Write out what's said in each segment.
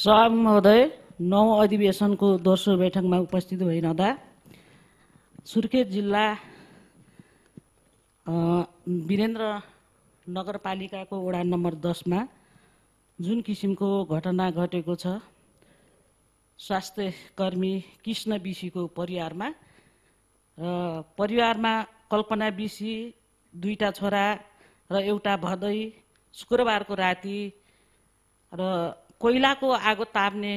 सभामुख महोदय नौ अधिवेशनको दोस्रो बैठकमा उपस्थित भइरहँदा सुर्खेत जिल्ला वीरेन्द्र नगरपालिकाको वडा नम्बर दसमा जुन किसिमको घटना घटेको छ स्वास्थ्य कर्मी कृष्ण बिसीको परिवारमा र परिवारमा कल्पना बिसी दुईवटा छोरा र एउटा भदै शुक्रबारको राति र कोइलाको आगो ताप्ने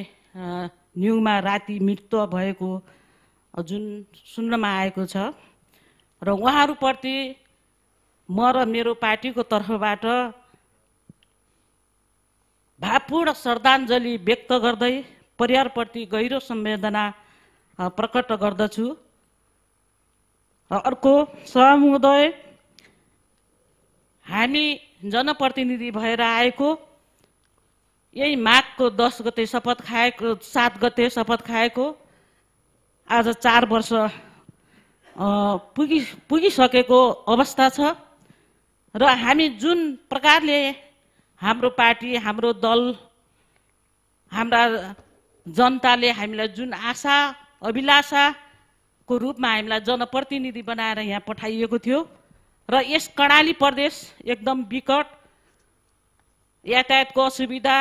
न्युमा राति मृत्यु भएको जुन सुन्नमा आएको छ र उहाँहरूप्रति म र मेरो पार्टीको तर्फबाट भावपूर्ण श्रद्धाञ्जली व्यक्त गर्दै परिवारप्रति गहिरो संवेदना प्रकट गर्दछु र अर्को समुदय हामी जनप्रतिनिधि भएर आएको यही माघको दस गते शपथ खाएको सात गते शपथ खाएको आज चार वर्ष पुगि पुगिसकेको अवस्था छ र हामी जुन प्रकारले हाम्रो पार्टी हाम्रो दल हाम्रा जनताले हामीलाई जुन आशा अभिलाषाको रूपमा हामीलाई जनप्रतिनिधि बनाएर यहाँ पठाइएको थियो र यस कर्णाली प्रदेश एकदम विकट यातायातको असुविधा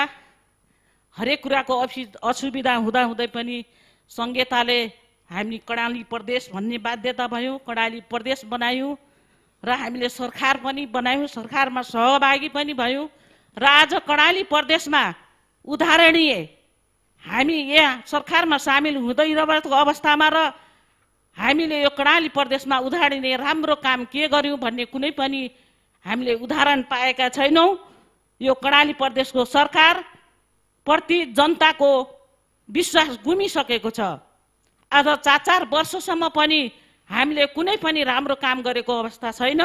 हरेक कुराको असु असुविधा हुँदाहुँदै पनि सङ्घीयताले हामी कडाली प्रदेश भन्ने बाध्यता भयौँ कडाली प्रदेश बनायौँ र हामीले सरकार पनि बनायौँ सरकारमा सहभागी पनि भयौँ र आज कडाली प्रदेशमा उदाहरणीय हामी यहाँ सरकारमा सामेल हुँदै रहेको अवस्थामा र हामीले यो कडाली प्रदेशमा उदाहरणीय राम्रो काम के गर्यौँ भन्ने कुनै पनि हामीले उदाहरण पाएका छैनौँ यो कडाली प्रदेशको सरकार प्रति जनताको विश्वास गुमिसकेको छ आज चार चार वर्षसम्म पनि हामीले कुनै पनि राम्रो काम गरेको अवस्था छैन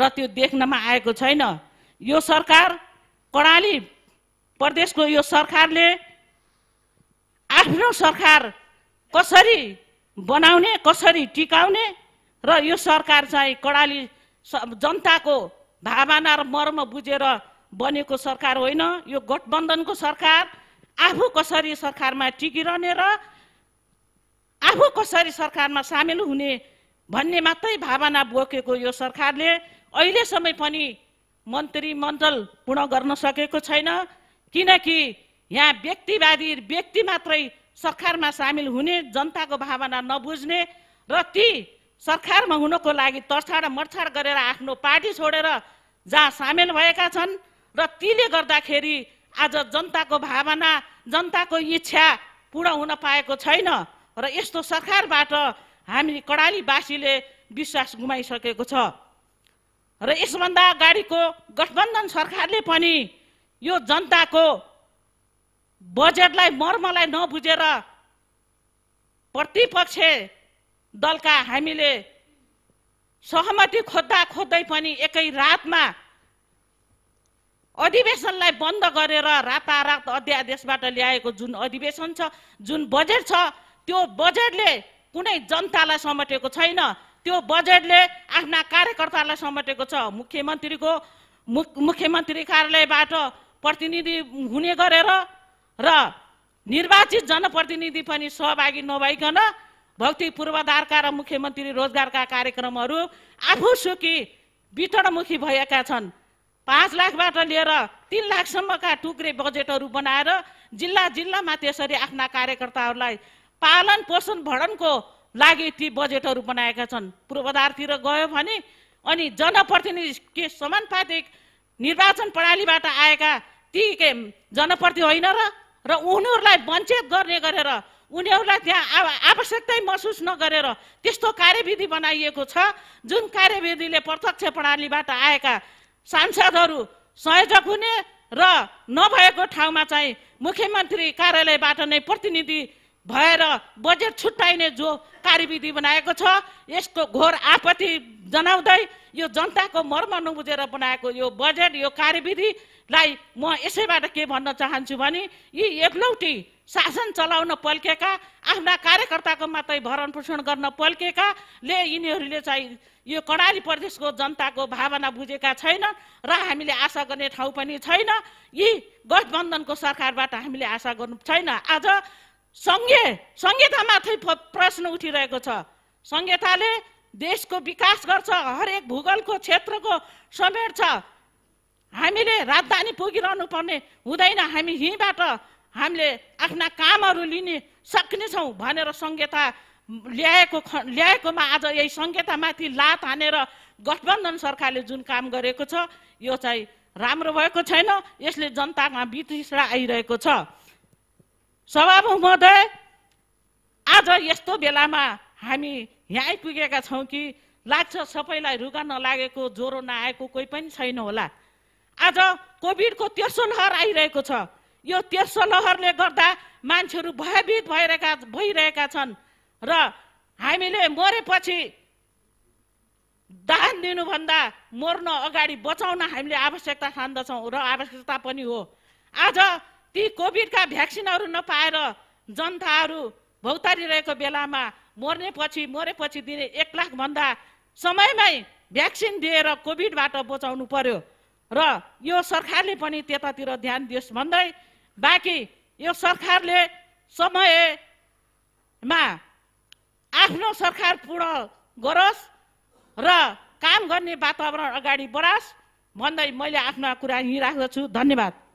र त्यो देख्नमा आएको छैन यो सरकार कर्णाली प्रदेशको यो सरकारले आफ्नो सरकार कसरी बनाउने कसरी टिकाउने र यो सरकार चाहिँ कडाली जनताको भावना र मर्म बुझेर बनेको सरकार होइन यो गठबन्धनको सरकार आफू कसरी सरकारमा टिकिरहने र आफू कसरी सरकारमा सामेल हुने भन्ने मात्रै भावना बोकेको यो सरकारले अहिलेसम्म पनि मन्त्रीमण्डल पूर्ण गर्न सकेको छैन किनकि यहाँ व्यक्तिवादी व्यक्ति मात्रै सरकारमा सामेल हुने जनताको भावना नबुझ्ने र ती सरकारमा हुनको लागि तर्छाड मर्छाड गरेर आफ्नो पार्टी छोडेर जहाँ सामेल भएका छन् र तीले गर्दाखेरि आज जनताको भावना जनताको इच्छा पुरा हुन पाएको छैन र यस्तो सरकारबाट हामी कडालीवासीले विश्वास गुमाइसकेको छ र यसभन्दा अगाडिको गठबन्धन सरकारले पनि यो जनताको बजेटलाई मर्मलाई नबुझेर प्रतिपक्ष दलका हामीले सहमति खोज्दा खोज्दै पनि एकै रातमा अधिवेशनलाई बन्द गरेर रातारात अध्यादेशबाट ल्याएको जुन अधिवेशन छ जुन बजेट छ त्यो बजेटले कुनै जनतालाई समेटेको छैन त्यो बजेटले आफ्ना कार्यकर्तालाई समेटेको छ मुख्यमन्त्रीको मुख्यमन्त्री कार्यालयबाट प्रतिनिधि हुने गरेर र निर्वाचित जनप्रतिनिधि पनि सहभागी नभइकन भक्ति पूर्वाधारका र मुख्यमन्त्री रोजगारका कार्यक्रमहरू आफू सुकी वितरणमुखी भएका छन् पाँच लाखबाट लिएर तिन लाखसम्मका टुक्रे बजेटहरू बनाएर जिल्ला जिल्लामा त्यसरी आफ्ना कार्यकर्ताहरूलाई पालन पोषण भडनको लागि ती बजेटहरू बनाएका छन् पूर्वाधारतिर गयो भने अनि जनप्रतिनिधि के समानुपातिक निर्वाचन प्रणालीबाट आएका ती के जनप्रति होइन र र उनीहरूलाई वञ्चित गर्ने गरेर उनीहरूलाई त्यहाँ आवश्यकतै महसुस नगरेर त्यस्तो कार्यविधि बनाइएको छ जुन कार्यविधिले प्रत्यक्ष प्रणालीबाट आएका सांसदहरू संयोजक हुने र नभएको ठाउँमा चाहिँ मुख्यमन्त्री कार्यालयबाट नै प्रतिनिधि भएर बजेट छुट्याइने जो कार्यविधि बनाएको छ यसको घोर आपत्ति जनाउँदै यो जनताको मर्म नबुझेर बनाएको यो बजेट यो कार्यविधिलाई म यसैबाट के भन्न चाहन्छु भने यी एकलौटी शासन चलाउन पल्केका आफ्ना कार्यकर्ताको मात्रै भरण पोषण गर्न पल्केकाले यिनीहरूले चाहिँ यो कर्णाली प्रदेशको जनताको भावना बुझेका छैनन् र हामीले आशा गर्ने ठाउँ पनि छैन यी गठबन्धनको सरकारबाट हामीले आशा गर्नु छैन आज सङ्घीय सङ्घीयतामा प्रश्न उठिरहेको छ सङ्घीयताले देशको विकास गर्छ हरेक भूगोलको क्षेत्रको समेट्छ हामीले राजधानी पुगिरहनु पर्ने हुँदैन हामी यहीँबाट हामीले आफ्ना कामहरू लिने सक्नेछौँ भनेर सङ्घीयता ल्याएको ख ल्याएकोमा आज यही सङ्घीयतामाथि लात हानेर गठबन्धन सरकारले जुन काम गरेको छ यो चाहिँ राम्रो भएको छैन यसले जनतामा वितृष्णा आइरहेको छ सभामुख महोदय आज यस्तो बेलामा हामी यहाँ आइपुगेका छौँ कि लाग्छ सबैलाई रुगा नलागेको ज्वरो नआएको कोही पनि छैन होला आज कोभिडको तेर्सो लहर आइरहेको छ यो तेर्सो लहरले गर्दा मान्छेहरू भयभीत भइरहेका भइरहेका छन् र हामीले मरेपछि दान दिनुभन्दा मर्न अगाडि बचाउन हामीले आवश्यकता ठान्दछौँ र आवश्यकता पनि हो आज ती कोभिडका भ्याक्सिनहरू नपाएर जनताहरू भौतारिरहेको बेलामा मर्ने पछि मरेपछि दिने एक लाखभन्दा समयमै भ्याक्सिन दिएर कोभिडबाट बचाउनु पर्यो र यो सरकारले पनि त्यतातिर ध्यान दियोस् भन्दै बाँकी यो सरकारले समयमा आफ्नो सरकार पूर्ण गरोस् र काम गर्ने वातावरण अगाडि बढाओस् भन्दै मैले आफ्ना कुरा यहीँ राख्दछु धन्यवाद